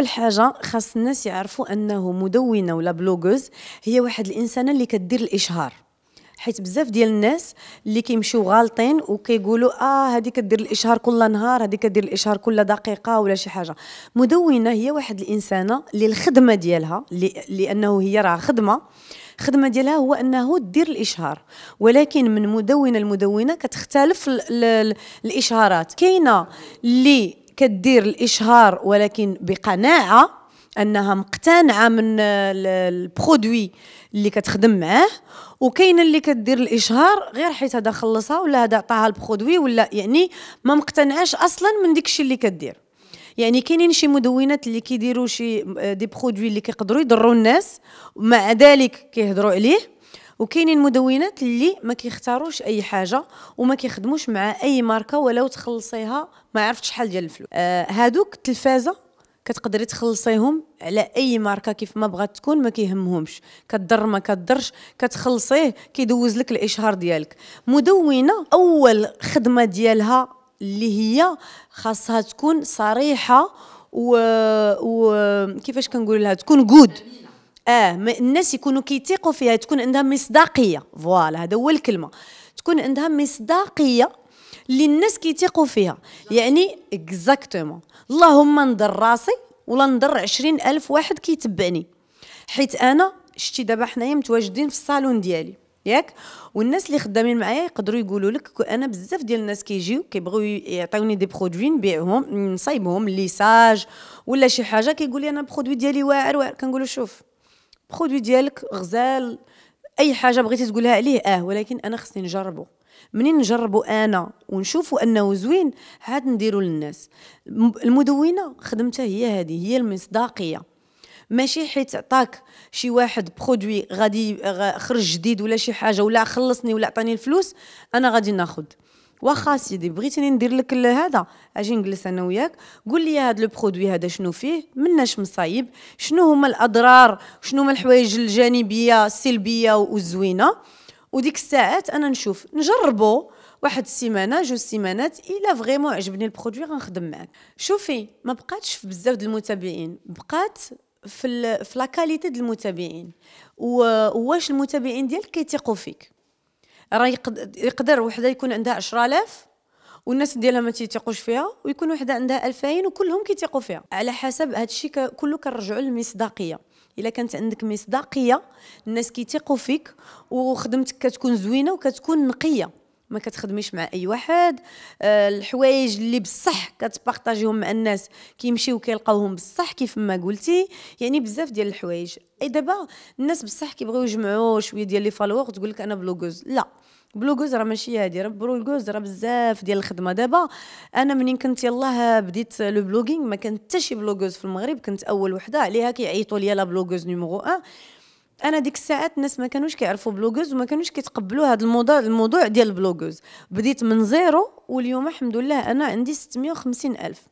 اول حاجه خاص الناس يعرفوا انه مدونه ولا بلوغوز هي واحد الانسانه اللي كدير الاشهار حيت بزاف ديال الناس اللي كيمشيو غالطين وكيقولوا اه هذه كدير الاشهار كل نهار هذه كدير الاشهار كل دقيقه ولا شي حاجه مدونه هي واحد الانسانه اللي الخدمه ديالها لانه هي راه خدمه الخدمه ديالها هو انه دير الاشهار ولكن من مدونه لمدونه كتختلف الاشهارات كاينه اللي كدير الاشهار ولكن بقناعه انها مقتنعه من البرودوي اللي كتخدم معاه وكاين اللي كدير الاشهار غير حيت هذا خلصها ولا هذا عطاها البرودوي ولا يعني ما مقتنعاش اصلا من داكشي اللي كدير يعني كاينين شي مدونات اللي كيديروا شي آه، دي برودوي اللي كيقدروا يضروا الناس ومع ذلك كيهضروا عليه وكاينين مدونات اللي ما كيختاروش اي حاجه وما كيخدموش مع اي ماركه ولو تخلصيها ما عرفتش شحال ديال الفلوس آه هادوك التلفازه كتقدري تخلصيهم على اي ماركه كيف ما بغات تكون ما كيهمهمش كضر ما كضرش كتخلصيه كيدوز لك الاشهار ديالك مدونه اول خدمه ديالها اللي هي خاصها تكون صريحه و, و... كيفاش كنقول لها تكون جود اه الناس يكونوا كيتيقوا فيها تكون عندها مصداقيه فوالا هذا هو الكلمه تكون عندها مصداقيه اللي الناس كيتيقوا فيها يعني اكزاكتومون اللهم نضر راسي ولا نضر عشرين ألف واحد كيتبعني حيت أنا شتي دابا حنايا متواجدين في الصالون ديالي ياك والناس اللي خدامين معايا يقدروا يقولوا لك انا بزاف ديال الناس كيجيو كيبغيو يعطيوني دي برودوي نبيعهم نصايبهم ليساج ولا شي حاجه كيقول لي انا البرودوي ديالي واعر واعر كنقول شوف البرودوي ديالك غزال اي حاجه بغيتي تقولها عليه اه ولكن انا خصني نجربه منين نجربوا انا ونشوفوا انه زوين عاد نديروا للناس المدونه خدمتها هي هذه هي المصداقيه ماشي حيت عطاك شي واحد برودوي غادي خرج جديد ولا شي حاجه ولا خلصني ولا عطاني الفلوس انا غادي ناخذ واخا سيدي بغيتني ندير لك هذا اجي نجلس انا وياك قول لي هذا البرودوي هذا شنو فيه مناش مصايب شنو هما الاضرار شنو هما الحوايج الجانبيه السلبيه والزوينه وديك الساعات انا نشوف نجربو واحد السيمانه جوج سيمانات الا فريمون عجبني البرودوي غنخدم معاك شوفي ما بقاتش في بزاف د المتابعين بقات في في لا كاليتي د المتابعين وواش المتابعين ديالك كيثيقوا فيك راه يقدر, وحده يكون عندها 10000 والناس ديالها ما تيتيقوش فيها ويكون وحده عندها 2000 وكلهم كيتيقوا فيها على حسب هادشي كله كنرجعوا للمصداقيه الا كانت عندك مصداقيه الناس كيثيقوا فيك وخدمتك كتكون زوينه وكتكون نقيه ما كتخدميش مع اي واحد آه، الحوايج اللي بصح كتبارطاجيهم مع الناس كيمشيو كيلقاوهم بصح كيف ما قلتي يعني بزاف ديال الحوايج اي دابا الناس بصح كيبغيو يجمعوا شويه ديال لي فالوور تقول لك انا بلوغوز لا بلوغوز راه ماشي هادي راه بلوغوز راه بزاف ديال الخدمه دابا انا منين كنت يلاه بديت لو بلوغينغ ما كانت حتى شي بلوغوز في المغرب كنت اول وحده عليها كيعيطوا ليا لا بلوغوز نيميرو 1 انا ديك الساعات الناس ما كانوش كيعرفوا بلوغوز وما كانوش كيتقبلوا هذا الموضوع الموضوع ديال البلوغوز بديت من زيرو واليوم الحمد لله انا عندي 650 الف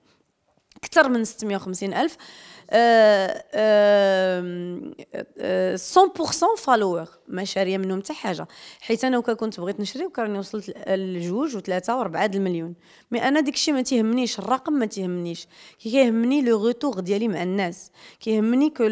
اكثر من 650 الف 100% فالور ما شاريه منهم حتى حاجه حيت انا وكا كنت بغيت نشري وكراني وصلت لجوج وثلاثه واربعه د المليون مي انا داكشي ما تيهمنيش الرقم ما تيهمنيش كي كيهمني لو غوتور ديالي مع الناس كيهمني كو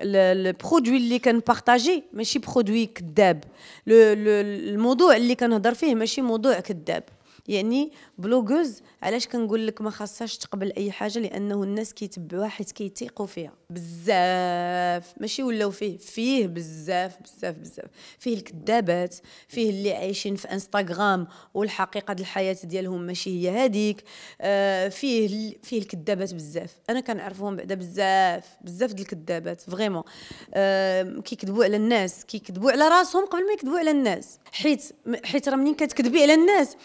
البرودوي اللي كنبارطاجي ماشي برودوي كذاب الموضوع اللي كنهضر فيه ماشي موضوع كذاب يعني بلوغوز علاش كنقول لك ما خاصهاش تقبل اي حاجه لانه الناس كيتبعوها حيت كيتيقوا فيها بزاف ماشي ولاو فيه فيه بزاف بزاف بزاف فيه الكذابات فيه اللي عايشين في انستغرام والحقيقه ديال الحياه ديالهم ماشي هي هذيك آه، فيه فيه الكذابات بزاف انا كنعرفهم بعدا بزاف بزاف ديال الكذابات فريمون آه، كيكذبوا على الناس كيكذبوا على راسهم قبل ما يكذبوا على الناس حيت حيت راه منين كتكذبي على الناس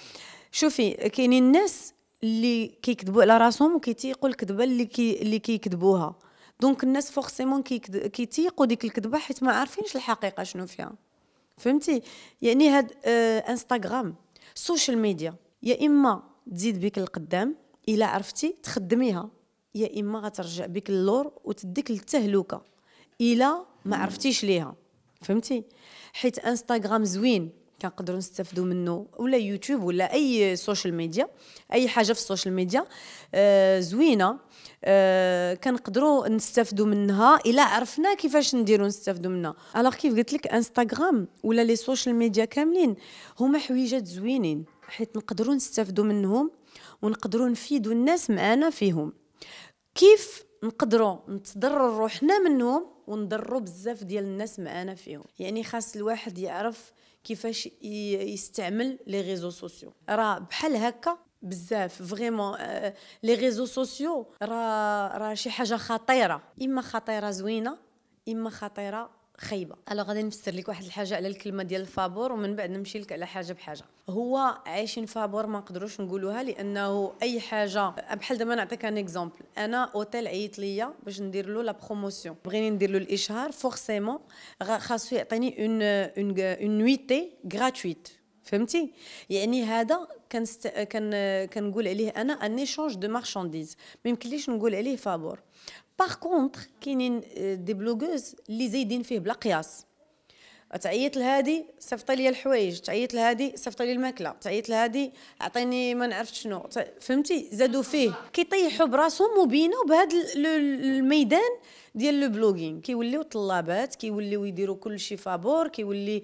شوفي كاينين الناس اللي كيكذبوا على راسهم وكيتيقوا الكذبه اللي كي اللي كيكذبوها دونك الناس فورسيمون كيتيقوا ديك الكذبه حيت ما عارفينش الحقيقه شنو فيها فهمتي يعني هاد آه انستغرام السوشيال ميديا يا اما تزيد بك القدام الا عرفتي تخدميها يا اما غترجع بك للور وتديك للتهلكه الا ما عرفتيش ليها فهمتي حيت انستغرام زوين كنقدروا نستافدوا منه ولا يوتيوب ولا اي سوشيال ميديا اي حاجه في السوشيال آه، ميديا زوينه آه، كنقدروا نستافدوا منها الا عرفنا كيفاش نديروا نستافدوا منها الوغ كيف قلت لك انستغرام ولا لي سوشيال ميديا كاملين هما حويجات زوينين حيت نقدروا نستافدوا منهم ونقدروا نفيدوا الناس معانا فيهم كيف نقدروا نتضرر روحنا منهم ونضروا بزاف ديال الناس معانا فيهم يعني خاص الواحد يعرف كيفاش يستعمل لي ريزو سوسيو راه بحال هكا بزاف فريمون آه، لي ريزو سوسيو راه راه شي حاجه خطيره اما خطيره زوينه اما خطيره خايبه الوغ غادي نفسر لك واحد الحاجه على الكلمه ديال الفابور ومن بعد نمشي لك على حاجه بحاجه هو عايشين فابور ما نقدروش نقولوها لانه اي حاجه بحال دابا نعطيك ان اكزومبل انا اوتيل عيط ليا باش ندير له لا بروموسيون بغيني ندير له الاشهار فورسيمون خاصو يعطيني اون اون اون نويتي غراتويت فهمتي يعني هذا كنست... كان كنقول عليه انا ان ايشونج دو مارشانديز ما يمكنليش نقول عليه فابور باغ كونتر كاينين دي بلوغوز اللي زايدين فيه بلا قياس تعيط لهادي صيفط لي الحوايج تعيط لهادي صيفط لي الماكله تعيط لهادي عطيني ما نعرف شنو فهمتي زادوا فيه كيطيحوا براسهم وبينه بهذا الميدان ديال لو بلوغين كيوليو طلابات كيوليو يديروا كلشي فابور كيولي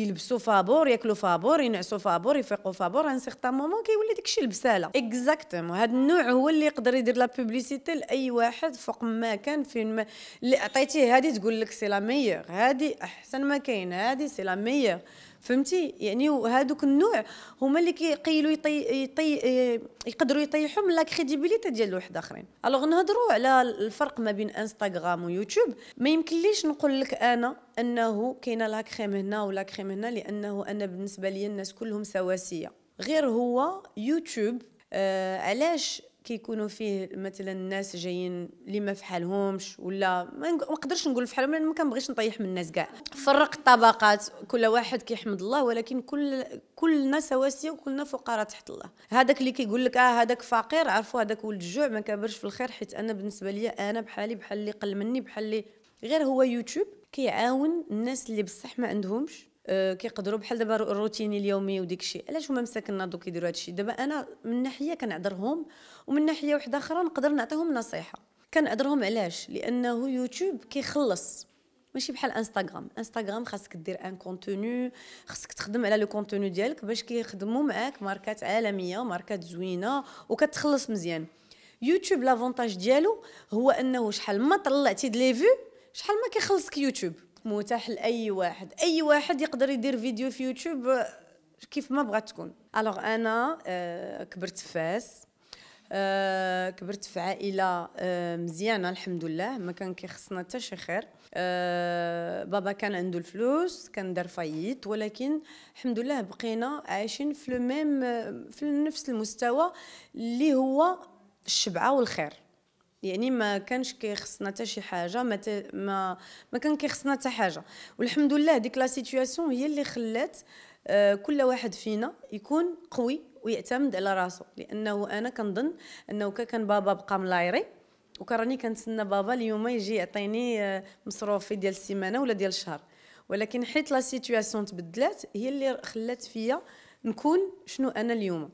يلبسوا فابور ياكلوا فابور ينعسوا فابور يفيقوا فابور ان سيغتان مومون كيولي داكشي البساله اكزاكتومون هذا النوع هو اللي يقدر يدير لا بوبليسيتي لاي واحد فوق ما كان فين ما اللي عطيتيه هذه تقول لك سي لا ميور هذه احسن ما كاين هذه سي لا ميور فهمتي يعني هادوك النوع هما اللي كيقيلوا يطي, يطي يقدروا يطيحوا من لا كريديبيليتي ديال الواحد اخرين الوغ نهضروا على الفرق ما بين انستغرام ويوتيوب ما يمكنليش نقول لك انا انه كاينه لا كريم هنا ولا كريم هنا لانه انا بالنسبه لي الناس كلهم سواسيه غير هو يوتيوب آه علاش كي فيه مثلا الناس جايين اللي ما فحالهمش ولا ما نقدرش نقول فحالهم لان ما كنبغيش نطيح من الناس كاع فرق الطبقات كل واحد كيحمد الله ولكن كل كلنا سواسيه وكلنا فقراء تحت الله هذاك اللي كيقول لك اه هذاك فقير عرفوا هذاك ولد الجوع ما كبرش في الخير حيت انا بالنسبه لي انا بحالي بحال اللي قل مني بحال اللي غير هو يوتيوب كيعاون الناس اللي بصح ما عندهمش آه، كيقدروا بحال دابا الروتين اليومي وديك الشيء علاش هما مساكننا دوك يديروا هذا الشيء دابا انا من ناحيه كنعذرهم ومن ناحيه وحده اخرى نقدر نعطيهم نصيحه كنعذرهم علاش لانه يوتيوب كيخلص ماشي بحال انستغرام انستغرام خاصك دير ان كونتوني خاصك تخدم على لو كونتوني ديالك باش كيخدموا معاك ماركات عالميه ماركات زوينه وكتخلص مزيان يوتيوب لافونتاج ديالو هو انه شحال ما طلعتي دلي فيو شحال ما كيخلصك يوتيوب متاح لاي واحد اي واحد يقدر يدير فيديو في يوتيوب آه، كيف ما بغات تكون الوغ انا آه، كبرت في فاس آه، كبرت في عائله مزيانه الحمد لله ما كان كيخصنا حتى شي خير بابا كان عنده الفلوس كان دار فايت ولكن الحمد لله بقينا عايشين في لو ميم في نفس المستوى اللي هو الشبعه والخير يعني ما كانش كيخصنا حتى شي حاجه ما ما ما كان كيخصنا حتى حاجه والحمد لله ديك لا سيتوياسيون هي اللي خلات آه، كل واحد فينا يكون قوي ويعتمد على راسه لانه انا كنظن انه كان بابا بقى ملايري وكراني كنتسنى بابا اليوم يجي يعطيني آه، مصروفي ديال السيمانه ولا ديال الشهر ولكن حيت لا سيتوياسيون تبدلات هي اللي خلات فيا نكون شنو انا اليوم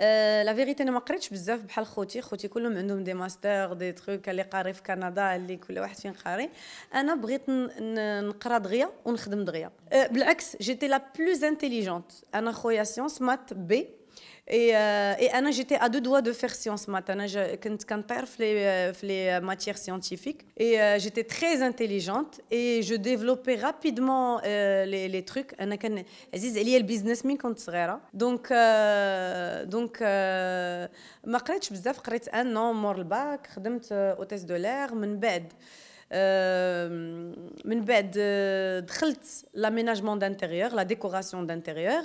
آه، لا فيغيتي انا ما قريتش بزاف بحال خوتي خوتي كلهم عندهم دي ماستر دي تروك اللي قاري في كندا اللي كل واحد فين قاري انا بغيت نقرا دغيا ونخدم دغيا آه، بالعكس جيتي لا بلوز انتيليجونت انا خويا سيونس مات بي Et, euh, j'étais à deux doigts de faire science Maintenant, je, quand, quand perf les, euh, euh, matières scientifiques. Et j'étais très intelligente et je développais rapidement les, trucs. Anna, quand elles disent, y a le business, mais quand c'est rare. Hein. Donc, donc, ma je faisais un homme le bac, j'ai hôtesse de l'air, je Euh, من بعد آه، دخلت لاميناجمون دانتيريور لا ديكوراسيون دانتيريور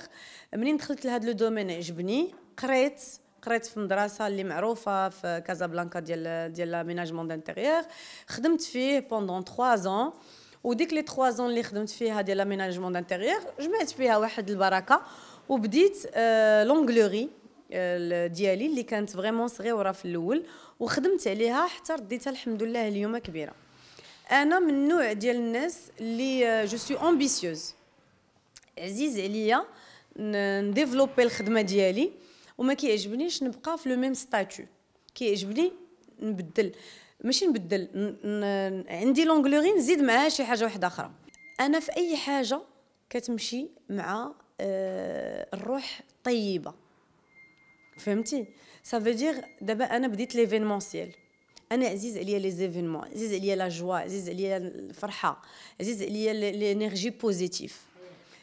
منين دخلت لهذا لو دومين عجبني قريت قريت في مدرسه اللي معروفه في كازابلانكا ديال ديال لاميناجمون دانتيريور خدمت فيه بوندون 3 زون وديك لي 3 زون اللي خدمت فيها ديال لاميناجمون دانتيريور جمعت فيها واحد البركه وبديت آه، آه، لونغلوري ديالي اللي كانت فريمون صغيره في الاول وخدمت عليها حتى رديتها الحمد لله اليوم كبيره انا من النوع ديال الناس اللي جو سوي امبيسيوز عزيز عليا نديفلوبي الخدمه ديالي وما كيعجبنيش نبقى في لو ميم ستاتو كيعجبني نبدل ماشي نبدل ن... عندي لونغلوغي نزيد معاها شي حاجه واحده اخرى انا في اي حاجه كتمشي مع أه الروح طيبه فهمتي سافو دير دابا انا بديت ليفينمونسيال Anéantir il y a les événements, il y a la joie, il y a la farha il y a l'énergie positive.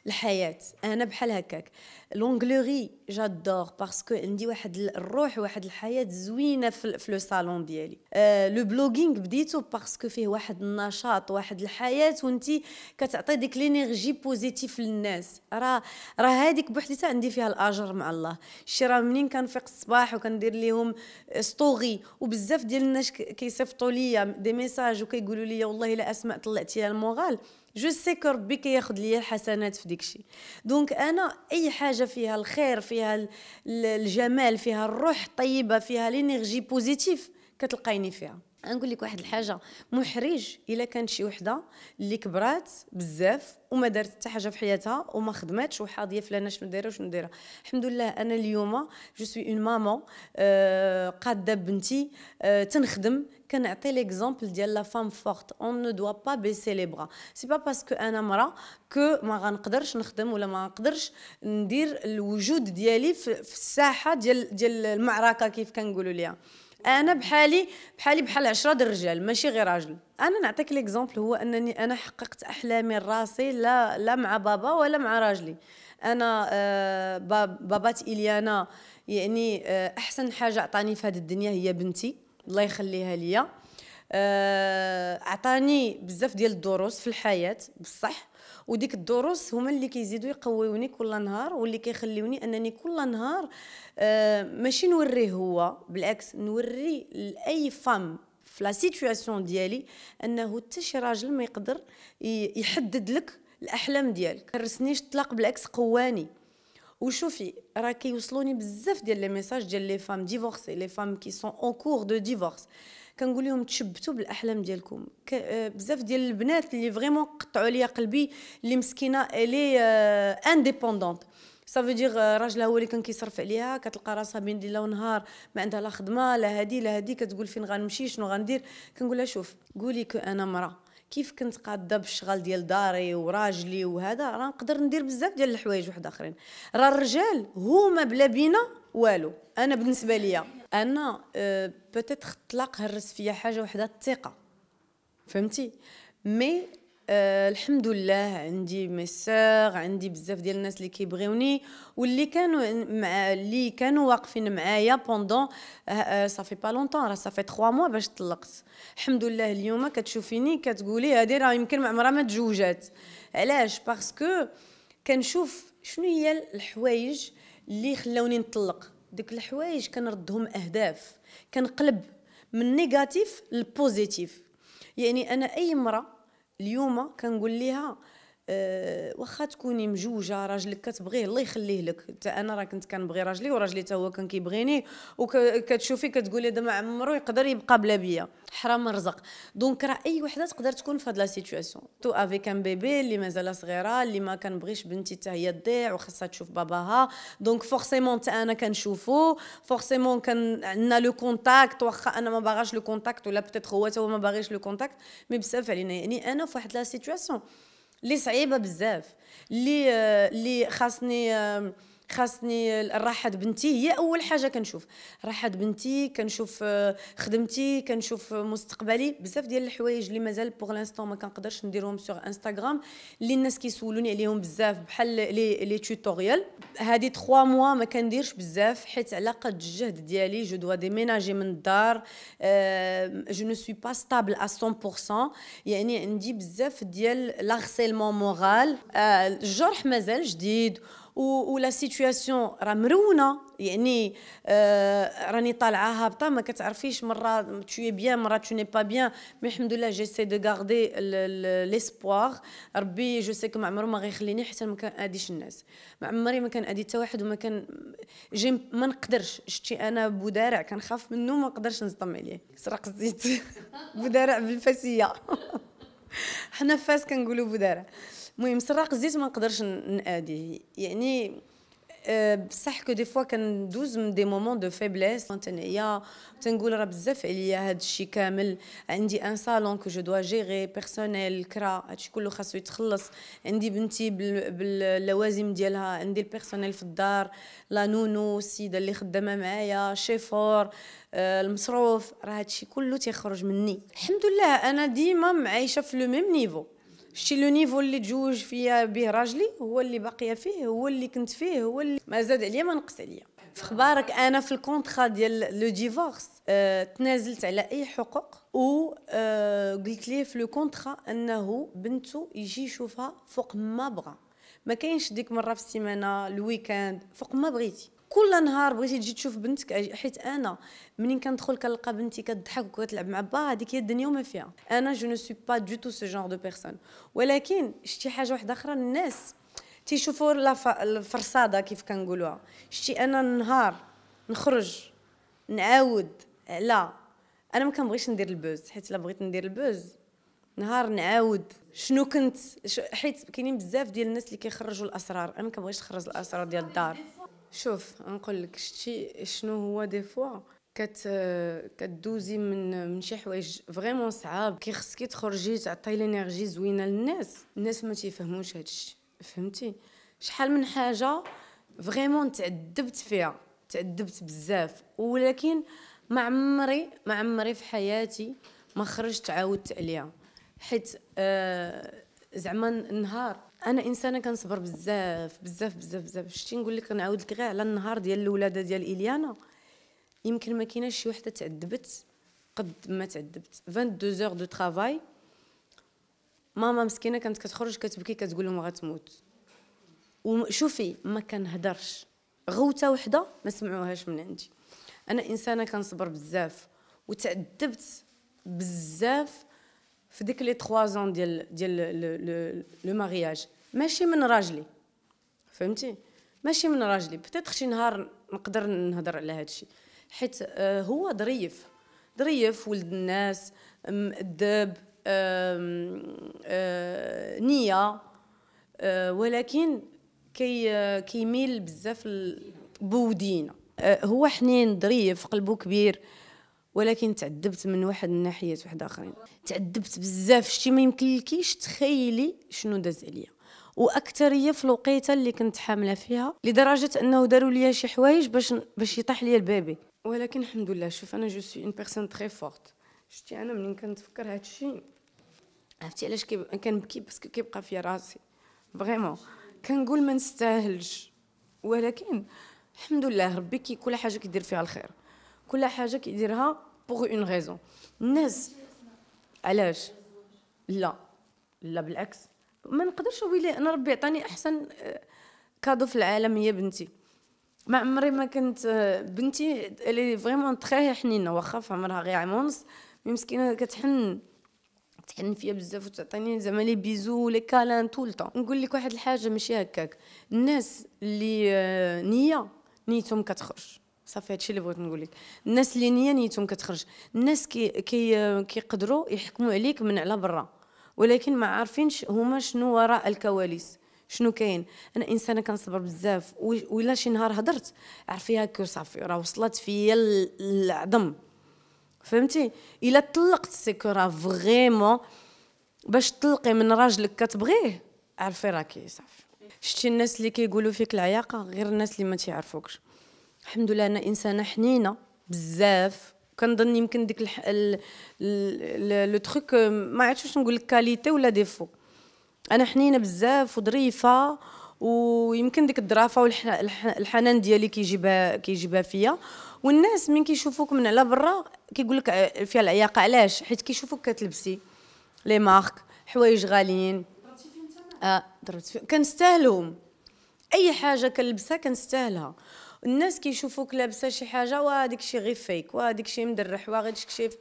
الحياه انا بحال هكاك لونغلوري جادور باسكو عندي واحد الروح واحد الحياه زوينه في لو صالون ديالي لو آه، بلوغينغ بديتو باسكو فيه واحد النشاط واحد الحياه وانت كتعطي ديك لينيرجي بوزيتيف للناس راه راه هذيك بوحديتها عندي فيها الاجر مع الله شي راه منين كنفيق الصباح وكندير ليهم ستوري وبزاف ديال الناس كيصيفطوا ليا دي ميساج وكيقولوا لي والله الا اسماء طلعتي المورال جو سيك ربي كياخد ليا الحسنات في ديك الشيء دونك انا اي حاجه فيها الخير فيها الجمال فيها الروح الطيبه فيها لينيرجي بوزيتيف كتلقايني فيها نقول لك واحد الحاجه محرج الا كانت شي وحده اللي كبرات بزاف وما دارت حتى حاجه في حياتها وما خدماتش وحاضيه فلانه شنو دايره وشنو دايره الحمد لله انا اليوم جو سوي اون مامون آه قاده بنتي آه تنخدم كنعطي ليكزومبل ديال لا فام فورت اون نو دو با بيسي لي برا سي با باسكو انا مرا كو ما غنقدرش نخدم ولا ما غنقدرش ندير الوجود ديالي في الساحه ديال ديال المعركه كيف كنقولوا ليها انا بحالي بحالي بحال عشرة د الرجال ماشي غير راجل انا نعطيك ليكزومبل هو انني انا حققت احلامي لراسي لا لا مع بابا ولا مع راجلي انا آه باب بابات اليانا يعني آه احسن حاجه عطاني في هذه الدنيا هي بنتي الله يخليها ليا آه عطاني بزاف ديال الدروس في الحياه بصح وديك الدروس هما اللي كيزيدوا يقويوني كل نهار واللي كيخليوني انني كل نهار آه ماشي نوريه هو بالعكس نوري لاي فام في لا سيتوياسيون ديالي انه حتى شي راجل ما يقدر يحدد لك الاحلام ديالك كرسنيش الطلاق بالعكس قواني وشوفي راه كيوصلوني بزاف ديال لي ميساج ديال لي فام ديفورسي لي فام كي سون اون كور دو ديفورس كنقول لهم تشبتوا بالاحلام ديالكم بزاف ديال البنات اللي فريمون قطعوا ليا قلبي اللي مسكينه الي انديبوندونت صافي دير راجلها هو اللي كان كيصرف عليها كتلقى راسها بين ليله ونهار ما عندها لا خدمه لا هادي لا هادي كتقول فين غنمشي شنو غندير كنقول لها شوف قولي كو انا امراه كيف كنت قاده بالشغل ديال داري وراجلي وهذا راه نقدر ندير بزاف ديال الحوايج واحد اخرين راه الرجال هما بلا بينا والو انا بالنسبه ليا انا أه بوتيت الطلاق هرس فيا حاجه وحده الثقه فهمتي مي أه الحمد لله عندي مساغ عندي بزاف ديال الناس اللي كيبغيوني واللي كانوا مع اللي كانوا واقفين معايا بوندون صافي با لونطون راه صافي 3 موا باش طلقت الحمد لله اليوم كتشوفيني كتقولي هادي راه يمكن ما عمرها ما تزوجات علاش باسكو كنشوف شنو هي الحوايج اللي خلاوني نطلق ديك الحوايج كنردهم اهداف كنقلب من نيجاتيف للبوزيتيف يعني انا اي امراه اليوم كنقول ليها آه، واخا تكوني مجوجه راجلك كتبغيه الله يخليه لك حتى انا راه كنت كنبغي راجلي وراجلي حتى هو كان كيبغيني وكتشوفي كتقولي هذا ما عمرو يقدر يبقى بلا بيا حرام الرزق دونك راه اي وحده تقدر تكون في هاد لا سيتوياسيون تو افيك ان بيبي اللي مازال صغيره اللي ما كنبغيش بنتي حتى هي تضيع وخاصها تشوف باباها دونك فورسيمون حتى انا كنشوفو فورسيمون كان عندنا لو كونتاكت واخا انا ما باغاش لو كونتاكت ولا بتيتر هو حتى هو ما باغيش لو كونتاكت مي بزاف علينا يعني انا في واحد لا سيتوياسيون اللي صعيبه بزاف اللي اللي آه، خاصني خاصني الراحه بنتي هي اول حاجه كنشوف راحة بنتي كنشوف آه، خدمتي كنشوف مستقبلي بزاف ديال الحوايج اللي مازال بوغ لانستون ما كنقدرش نديرهم سوغ انستغرام اللي الناس كيسولوني عليهم بزاف بحال لي لي توتوريال هادي 3 موا ما كنديرش بزاف حيت على قد الجهد ديالي جو دو ديميناجي من الدار جو نو سوي با ستابل ا 100% يعني عندي بزاف ديال لاغسيلمون آه، مورال الجرح مازال جديد ولا سيتوياسيون راه مرونه يعني آه راني طالعه هابطه ما كتعرفيش مره تو بيان مره تو ني با بيان مي الحمد لله جيسي دو غاردي ليسبوار ربي جو سيكو ما عمره ما غيخليني حتى ما كاديش الناس ما عمري ما ادي حتى واحد وما كان جي ما نقدرش شتي انا بودارع كنخاف منه ما نقدرش نصدم عليه سرق الزيت بودارع بالفاسيه حنا فاس كنقولوا بداره المهم سراق الزيت ما نقدرش نادي يعني بصح كو دي فوا كندوز من دي مومون دو فيبليس تنعيا تنقول راه بزاف عليا هذا الشيء كامل عندي ان صالون كو جو دو جيغي بيرسونيل كرا الشيء كله خاصو يتخلص عندي بنتي باللوازم ديالها عندي البيرسونيل في الدار لا نونو السيده اللي خدامه معايا شيفور المصروف راه الشيء كله تيخرج مني الحمد لله انا ديما عايشه في لو ميم نيفو شتي لو نيفو اللي تزوج فيا به راجلي هو اللي باقيه فيه هو اللي كنت فيه هو اللي ما زاد عليا ما نقص عليا في خبارك انا في الكونترا ديال لو ديفورس آه تنازلت على اي حقوق و آه قلت ليه في لو كونترا انه بنته يجي يشوفها فوق ما بغى ما كاينش ديك مره في السيمانه الويكاند فوق ما بغيتي كل نهار بغيتي تجي تشوف بنتك حيت انا منين كندخل كنلقى بنتي كتضحك وكتلعب مع با هذيك هي الدنيا وما فيها انا جو نو سو با دو تو سو جونغ دو بيرسون ولكن شتي حاجه واحده اخرى الناس تيشوفوا الفرصاده كيف كنقولوها شتي انا نهار نخرج نعاود لا انا ما كنبغيش ندير البوز حيت الا بغيت ندير البوز نهار نعاود شنو كنت حيت كاينين بزاف ديال الناس اللي كيخرجوا الاسرار انا ما كنبغيش نخرج الاسرار ديال الدار شوف نقول لك شتي شنو هو دي فوا كت كدوزي من من شي حوايج فريمون صعاب كي خصك تخرجي تعطي لينيرجي زوينه للناس الناس ما تيفهموش هادشي فهمتي شحال من حاجه فريمون تعذبت فيها تعذبت بزاف ولكن ما عمري ما عمري في حياتي ما خرجت عاودت عليها حيت آه زعما النهار انا انسانه كنصبر بزاف بزاف بزاف بزاف شتي نقول لك نعاود لك غير على النهار ديال الولاده ديال اليانا يمكن ما كايناش شي وحده تعذبت قد ما تعذبت 22 زور دو ترافاي ماما مسكينه كانت كتخرج كتبكي كتقول لهم غتموت وشوفي ما كنهضرش غوته وحده ما سمعوهاش من عندي انا انسانه كنصبر بزاف وتعذبت بزاف في ديك لي 3 زون ديال ديال لو مارياج ماشي من راجلي فهمتي ماشي من راجلي بتاتخ شي نهار نقدر نهضر على هذا الشيء حيت آه هو ظريف ظريف ولد الناس مأدب آه، نيه آه، ولكن كي آه، كيميل بزاف بودينا هو حنين ظريف قلبه كبير ولكن تعذبت من واحد الناحيه واحد اخرين تعذبت بزاف شتي ما يمكنلكيش تخيلي شنو داز عليا واكثريه في الوقيته اللي كنت حامله فيها لدرجه انه داروا لي شي حوايج باش باش يطيح لي البيبي ولكن الحمد لله شوف انا جو سوي اون بيرسون تري فورت شتي انا ملي كنتفكر هذا الشيء عرفتي علاش كنبكي باسكو كيبقى في راسي فريمون كنقول ما نستاهلش ولكن الحمد لله ربي كي كل حاجه كيدير فيها الخير كل حاجه كيديرها بوغ اون ريزون الناس علاش لا لا بالعكس ما نقدرش ويلي انا ربي عطاني احسن آه، كادو في العالم هي بنتي ما عمري ما كنت آه، بنتي اللي فريمون تخي حنينه واخا في عمرها غير عام ونص مي مسكينه كتحن تحن فيا بزاف وتعطيني زعما لي بيزو لي كالان طول طون نقول لك واحد الحاجه ماشي هكاك الناس اللي آه، نيه نيتهم كتخرج صافي هادشي اللي بغيت نقول لك الناس اللي نيه نيتهم كتخرج الناس كي كي كيقدروا يحكموا عليك من على برا ولكن ما عارفينش هما شنو وراء الكواليس شنو كاين انا انسانه كنصبر بزاف ولا شي نهار هضرت عرفي هكا صافي راه وصلت فيا العظم فهمتي الا طلقت سيكو راه فريمون باش تطلقي من راجلك كتبغيه عرفي راكي صافي شتي الناس اللي كيقولوا فيك العياقه غير الناس اللي ما تيعرفوكش الحمد لله انا انسانه حنينه بزاف كنظن يمكن ديك لو تروك ما عرفتش واش نقول لك كاليتي ولا ديفو انا حنينه بزاف وظريفه ويمكن ديك الظرافه والحنان ديالي كيجيبها كيجيبها فيا والناس من كيشوفوك من على برا كيقول لك آه، فيها العياقه علاش حيت كيشوفوك كتلبسي لي مارك حوايج غاليين اه درت كنستاهلهم اي حاجه كنلبسها كنستاهلها الناس كيشوفوك لابسه شي حاجه وهذاك الشيء غير فيك وهذاك الشيء مدرح وغير شكشيف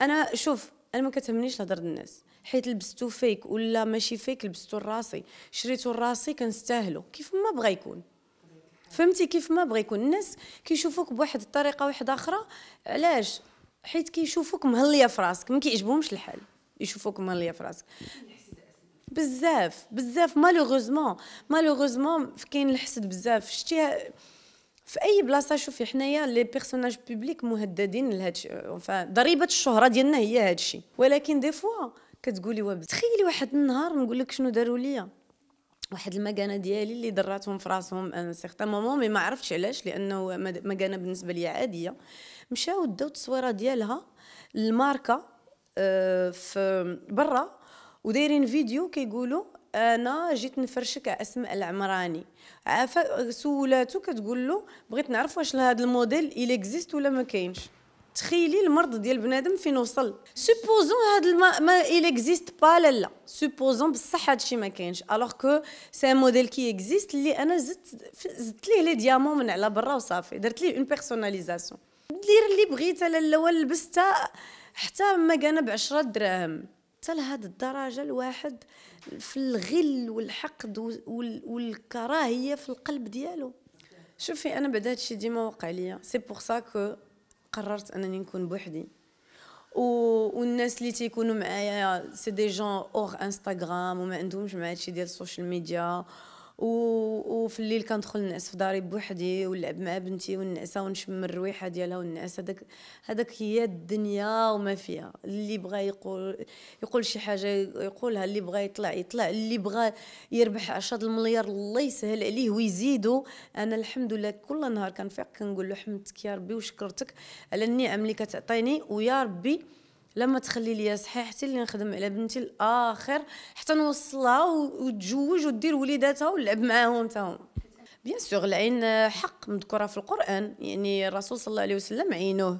انا شوف انا ما كتهمنيش الهضر الناس حيت لبستو فيك ولا ماشي فيك لبستو لراسي شريتو لراسي كنستاهلو كيف ما بغى يكون فهمتي كيف ما بغى يكون الناس كيشوفوك بواحد الطريقه واحده اخرى علاش حيت كيشوفوك مهليه في راسك ما كيعجبهمش الحال يشوفوك مهليه في راسك بزاف بزاف مالوغوزمون مالوغوزمون كاين الحسد بزاف شتي في اي بلاصه شوفي حنايا لي بيرسوناج بوبليك مهددين لهادشي ضريبه الشهره ديالنا هي هادشي ولكن دي فوا كتقولي تخيلي واحد النهار نقول لك شنو داروا ليا واحد المكانه ديالي اللي دراتهم في راسهم ان سيغتان مومون مي ما عرفتش علاش لانه مكانه بالنسبه لي عاديه مشاو داو التصويره ديالها الماركه آه، في برا ودايرين فيديو كيقولوا انا جيت نفرشك اسماء العمراني سولاتو كتقول له بغيت نعرف واش هذا الموديل il اكزيست ولا ما كاينش تخيلي المرض ديال بنادم فين وصل سوبوزون هاد الما ما il اكزيست با لا لا سوبوزون بصح الشيء ما كاينش الوغ كو سي موديل كي اكزيست اللي انا زدت زدت ليه لي ديامون من على برا وصافي درت ليه اون بيرسوناليزاسيون دير اللي بغيت لا لا لبست حتى ما كان ب 10 دراهم حتى لهاد الدرجه الواحد في الغل والحقد والكراهيه في القلب ديالو شوفي انا بعد هادشي ديما وقع ليا سي بور سا كو قررت انني نكون بوحدي و... والناس اللي تيكونوا معايا سي دي جون اور انستغرام وما عندهمش مع هادشي ديال السوشيال ميديا و... وفي الليل كندخل ننعس في داري بوحدي ونلعب مع بنتي ونعسها ونشم الرويحه ديالها وننعس هذاك هذاك هي الدنيا وما فيها اللي بغى يقول يقول شي حاجه يقولها اللي بغى يطلع يطلع اللي بغى يربح 10 المليار الله يسهل عليه ويزيدو انا الحمد لله كل نهار كنفيق كنقول له حمدتك يا ربي وشكرتك على النعم اللي كتعطيني ويا ربي لما تخلي لي صحيحتي اللي نخدم على بنتي الاخر حتى نوصلها وتجوج ودير وليداتها ونلعب معاهم تا هما بيان سور العين حق مذكوره في القران يعني الرسول صلى الله عليه وسلم عينوه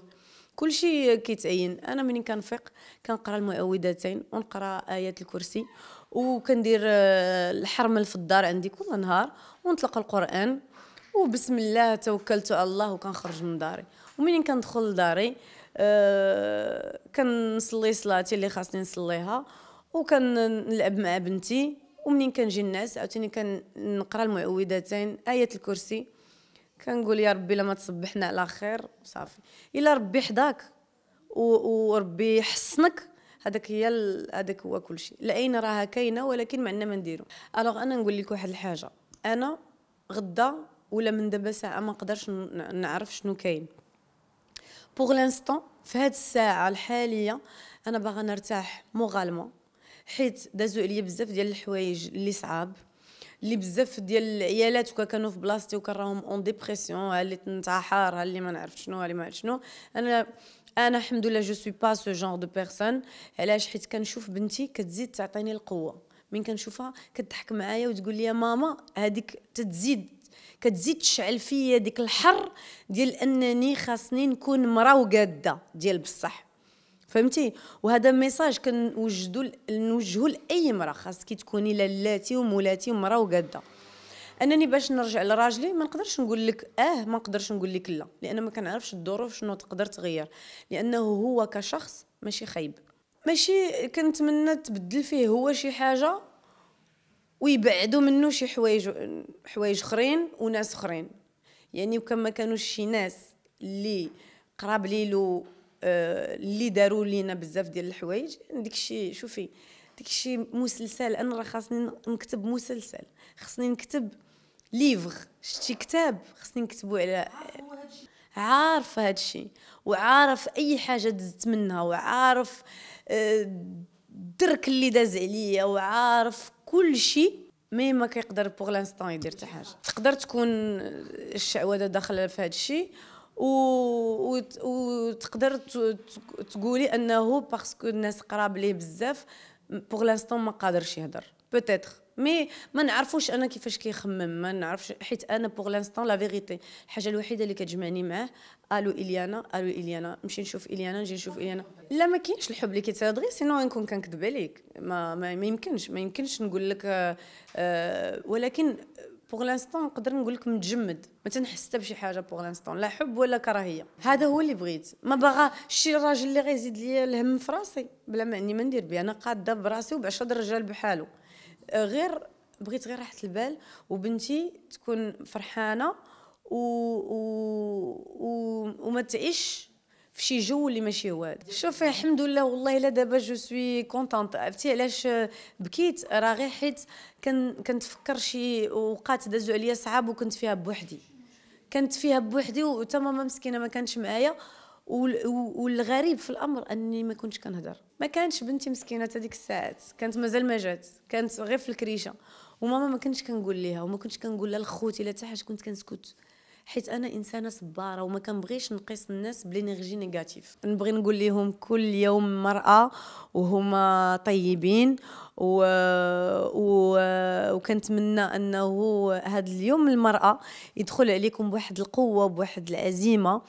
كل شيء كيتعين انا ملي كنفيق كنقرا المعوذتين ونقرا ايات الكرسي وكندير آه، الحرمل في الدار عندي كل نهار ونطلق القران وبسم الله توكلت على الله وكنخرج من داري ومنين كندخل لداري أه، كنصلي صلاتي اللي خاصني نصليها وكنلعب مع بنتي ومنين كنجي الناس عاوتاني كنقرا المعوذتين ايه الكرسي كنقول يا ربي لما تصبحنا على خير صافي الا ربي حداك وربي يحصنك هذاك هي هذاك هو كل شيء العين راها كاينه ولكن ما عندنا ما نديرو الوغ انا نقول لك واحد الحاجه انا غدا ولا من دابا ساعه ما نقدرش نعرف شنو كاين بوغ لانستون في هاد الساعه الحاليه انا باغا نرتاح موغالمون حيت دازو عليا بزاف ديال الحوايج اللي صعاب اللي بزاف ديال العيالات وكا كانوا في بلاصتي وكان راهم اون ديبرسيون ها اللي تنتحر ها اللي ما نعرف شنو ها اللي ما عرف شنو انا انا الحمد لله جو سوي با سو جونغ دو بيرسون علاش حيت كنشوف بنتي كتزيد تعطيني القوه من كنشوفها كتضحك معايا وتقول لي ماما هذيك تتزيد كتزيد تشعل فيا ديك الحر ديال انني خاصني نكون مرا وقاده ديال بصح فهمتي وهذا ميساج كنوجدو نوجهو لاي مرا خاصك تكوني لالاتي ومولاتي ومرا وقاده انني باش نرجع لراجلي ما نقدرش نقول لك اه ما نقدرش نقول لك لا لان ما كنعرفش الظروف شنو تقدر تغير لانه هو كشخص ماشي خايب ماشي كنتمنى تبدل فيه هو شي حاجه ويبعدوا منه شي حوايج حوايج اخرين وناس اخرين يعني وكان ما كانوش شي ناس اللي قراب ليلو آه، اللي داروا لينا بزاف ديال الحوايج الشيء شوفي الشيء مسلسل انا راه خاصني نكتب مسلسل خاصني نكتب ليفغ شتي كتاب خاصني نكتبو على عارف هاد الشيء وعارف اي حاجه دزت منها وعارف آه، الدرك اللي داز عليا وعارف كل شيء مي ما كيقدر بوغ لانستون يدير حتى حاجه تقدر تكون الشعوذه داخله في هذا الشيء و... وتقدر ت... تقولي انه باسكو الناس قراب ليه بزاف بوغ لانستون ما قادرش يهضر بوتيتر مي ما نعرفوش انا كيفاش كيخمم ما نعرفش حيت انا بوغ لانستون لا فيغيتي الحاجه الوحيده اللي كتجمعني معاه الو اليانا الو اليانا نمشي نشوف اليانا نجي نشوف اليانا لا ما كاينش الحب اللي كيتسرد غير سينو نكون كنكذب عليك ما, ما, ما يمكنش ما يمكنش نقول لك آه, آه، ولكن بوغ لانستون نقدر نقول لك متجمد ما تنحس حتى بشي حاجه بوغ لانستون لا حب ولا كراهيه هذا هو اللي بغيت ما باغا شي راجل اللي غيزيد لي الهم في راسي بلا ما اني ما ندير بيه انا قاده براسي وبعشرة رجال بحاله غير بغيت غير راحه البال وبنتي تكون فرحانه و... و... و... وما تعيش في شي جو اللي ماشي هو هذا شوفي الحمد لله والله الا دابا جو سوي كونتونت عرفتي علاش بكيت راه غير حيت كن كنتفكر شي اوقات دازوا عليا صعاب وكنت فيها بوحدي كنت فيها بوحدي ماما مسكينه ما كانتش معايا والغريب في الامر اني ما كنتش كنهضر ما كانش بنتي مسكينه هذيك ديك الساعات كانت مازال ما جات كانت غير في الكريشه وماما ما كنتش كنقول ليها وما كنتش كنقول لها لخوتي لا حتى حاجه كنت كنسكت حيت انا انسانه صباره وما كنبغيش نقيس الناس بلينيرجي نيجاتيف نبغي نقول لهم كل يوم مراه وهما طيبين و... و... وكنتمنى انه هذا اليوم المراه يدخل عليكم بواحد القوه بواحد العزيمه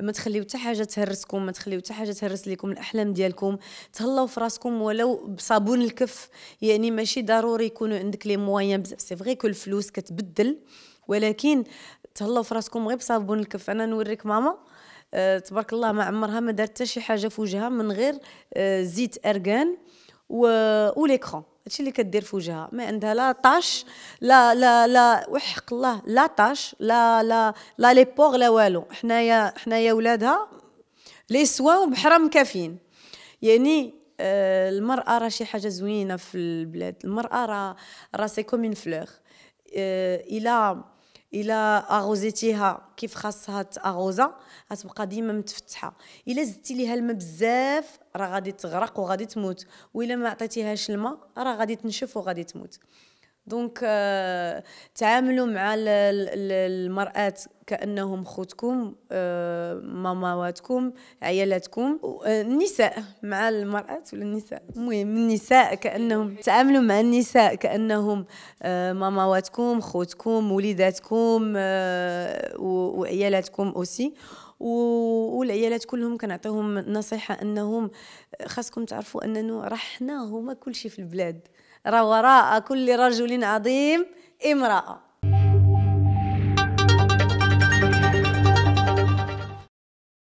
ما تخليو حتى حاجه تهرسكم ما تخليو حتى حاجه تهرس لكم الاحلام ديالكم تهلاو في راسكم ولو بصابون الكف يعني ماشي ضروري يكونوا عندك لي موايان بزاف سي فغي كل الفلوس كتبدل ولكن تهلاو في راسكم غير بصابون الكف انا نوريك ماما أه تبارك الله ما عمرها ما دارت حتى شي حاجه في وجهها من غير أه زيت ارغان و ليكرون هادشي اللي كدير في وجهها ما عندها لا طاش لا لا لا وحق الله لا طاش لا لا لا لي بوغ لا والو حنايا حنايا ولادها لي سوا بحرام كافيين يعني أه، المراه راه شي حاجه زوينه في البلاد المراه راه راه سي كوم اون فلوغ الى الا اغوزيتيها كيف خاصها تاغوزا غتبقى ديما متفتحه الا زدتي ليها الماء بزاف راه غادي تغرق وغادي تموت والا ما عطيتيهاش الماء راه غادي تنشف وغادي تموت دونك آه، تعاملوا مع المرأة كأنهم خوتكم آه، ماماتكم عيالاتكم آه، النساء مع المرأة ولا النساء المهم النساء كأنهم تعاملوا مع النساء كأنهم ماماتكم خوتكم وليداتكم وعيالاتكم أوسي والعيالات كلهم كنعطيهم نصيحه انهم خاصكم تعرفوا اننا راه حنا هما كلشي في البلاد وراء كل رجل عظيم امرأة